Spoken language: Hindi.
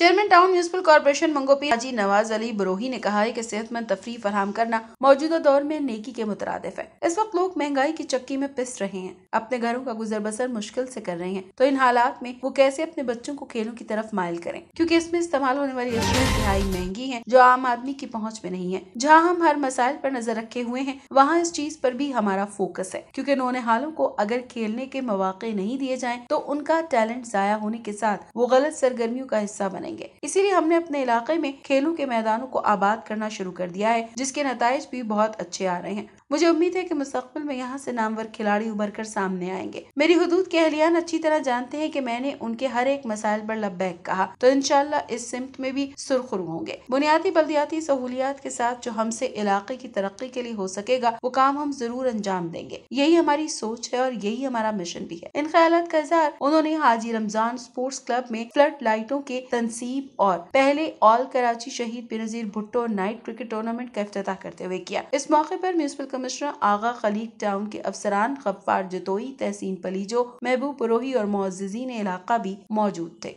चेयरमैन टाउन म्यूनसिपल कॉरपोरेशन मंगोपी हाजी नवाज अली बरोही ने कहा है कि सेहतमंद तफरी फराम करना मौजूदा दौर में नेकी के मुतरद है इस वक्त लोग महंगाई की चक्की में पिस रहे हैं अपने घरों का गुजर बसर मुश्किल से कर रहे हैं तो इन हालात में वो कैसे अपने बच्चों को खेलों की तरफ माइल करें क्योंकि इसमें इस्तेमाल होने वाली अशिया दिहाई महंगी है जो आम आदमी की पहुँच में नहीं है जहाँ हम हर मसाइल पर नजर रखे हुए हैं वहाँ इस चीज पर भी हमारा फोकस है क्योंकि उन्होंने हालों को अगर खेलने के मौाक़े नहीं दिए जाए तो उनका टैलेंट जया होने के साथ वो गलत सरगर्मियों का हिस्सा बने बनेंगे इसीलिए हमने अपने इलाके में खेलों के मैदानों को आबाद करना शुरू कर दिया है जिसके नतज भी बहुत अच्छे आ रहे हैं मुझे उम्मीद है कि मुस्तबिल में यहाँ से नामवर खिलाड़ी उभर कर सामने आएंगे मेरी हदूद के अहलियान अच्छी तरह जानते हैं कि मैंने उनके हर एक मसाइल पर बैक कहा तो इनशाला इस सिमत में भी सुरखरू होंगे बुनियादी बल्दियाती सहूलियात के साथ जो हमसे इलाके की तरक्की के लिए हो सकेगा वो काम हम जरूर अंजाम देंगे यही हमारी सोच है और यही हमारा मिशन भी है इन ख्याल का इजहार उन्होंने हाजी रमजान स्पोर्ट्स क्लब में फ्लड लाइटों के तंस नसीब और पहले all Karachi Shaheed Benazir Bhutto night cricket tournament का अफ्ताह करते हुए किया इस मौके पर municipal commissioner Agha Khaleeq town के अफसरान गफ्फार जतोई तहसीन पलीजो महबूब पुरोही और मुआजीन इलाका भी मौजूद थे